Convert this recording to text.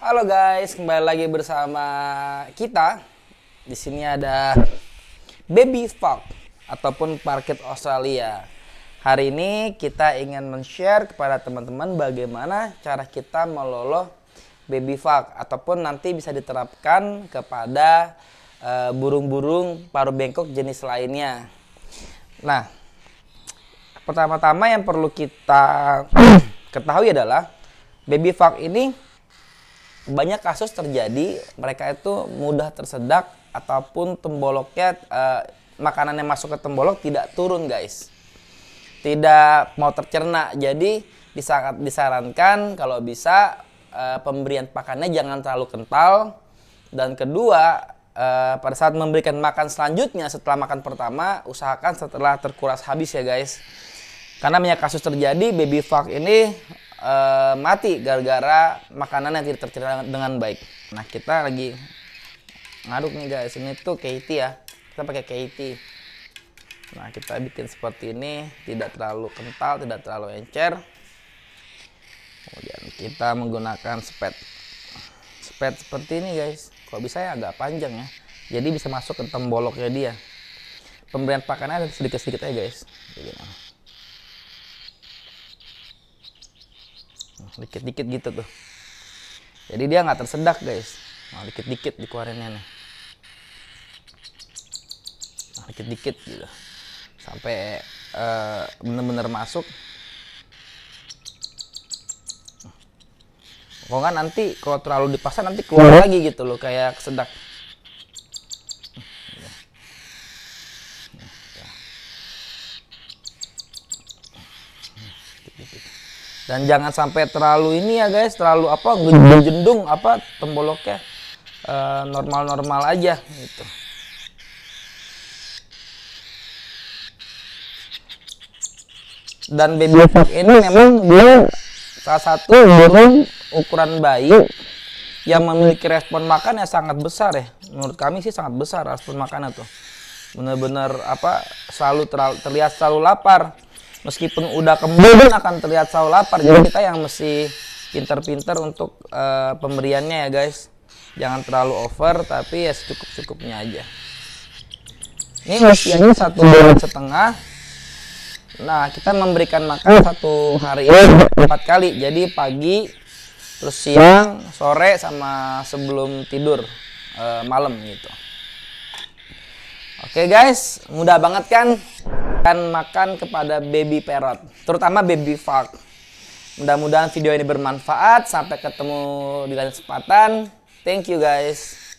Halo guys, kembali lagi bersama kita. Di sini ada Baby Fox ataupun parkit Australia. Hari ini kita ingin men-share kepada teman-teman bagaimana cara kita meloloh baby fox ataupun nanti bisa diterapkan kepada eh, burung-burung uh, paruh bengkok jenis lainnya. Nah, pertama-tama yang perlu kita ketahui adalah baby fox ini banyak kasus terjadi mereka itu mudah tersedak ataupun temboloknya uh, makanan yang masuk ke tembolok tidak turun guys tidak mau tercerna jadi disarankan, disarankan kalau bisa uh, pemberian pakannya jangan terlalu kental dan kedua uh, pada saat memberikan makan selanjutnya setelah makan pertama usahakan setelah terkuras habis ya guys karena banyak kasus terjadi baby fuck ini uh, Eh, mati gara-gara makanan yang tidak tercerna dengan baik. Nah kita lagi ngaduk nih guys, ini tuh KT ya, kita pakai KT. Nah kita bikin seperti ini, tidak terlalu kental, tidak terlalu encer. Kemudian kita menggunakan spet, spet seperti ini guys. Kalau bisa ya agak panjang ya, jadi bisa masuk ke temboloknya dia. Pemberian pakannya sedikit-sedikit aja guys. Jadi, dikit-dikit gitu tuh jadi dia nggak tersedak guys nah, dikit-dikit dikeluarinnya nih nah, dikit-dikit gitu sampai uh, bener-bener masuk kok kan nanti kalau terlalu dipasang nanti keluar iya. lagi gitu loh kayak sedak dan jangan sampai terlalu ini ya guys terlalu apa jendung apa temboloknya eh, normal-normal uh, aja gitu dan baby fox iya, ini iya, memang dia iya. salah satu burung ukuran bayi yang memiliki respon makan yang sangat besar ya menurut kami sih sangat besar respon makannya tuh benar-benar apa selalu terlihat selalu lapar meskipun udah kembali akan terlihat saw lapar jadi kita yang mesti pinter-pinter untuk uh, pemberiannya ya guys jangan terlalu over tapi ya secukup-cukupnya aja ini usianya iya. satu bulan setengah nah kita memberikan makan iya. satu hari ini iya. empat kali jadi pagi terus siang sore sama sebelum tidur uh, malam gitu Oke okay guys, mudah banget kan? akan makan kepada baby parrot, terutama baby fox Mudah-mudahan video ini bermanfaat. Sampai ketemu di lain kesempatan. Thank you guys.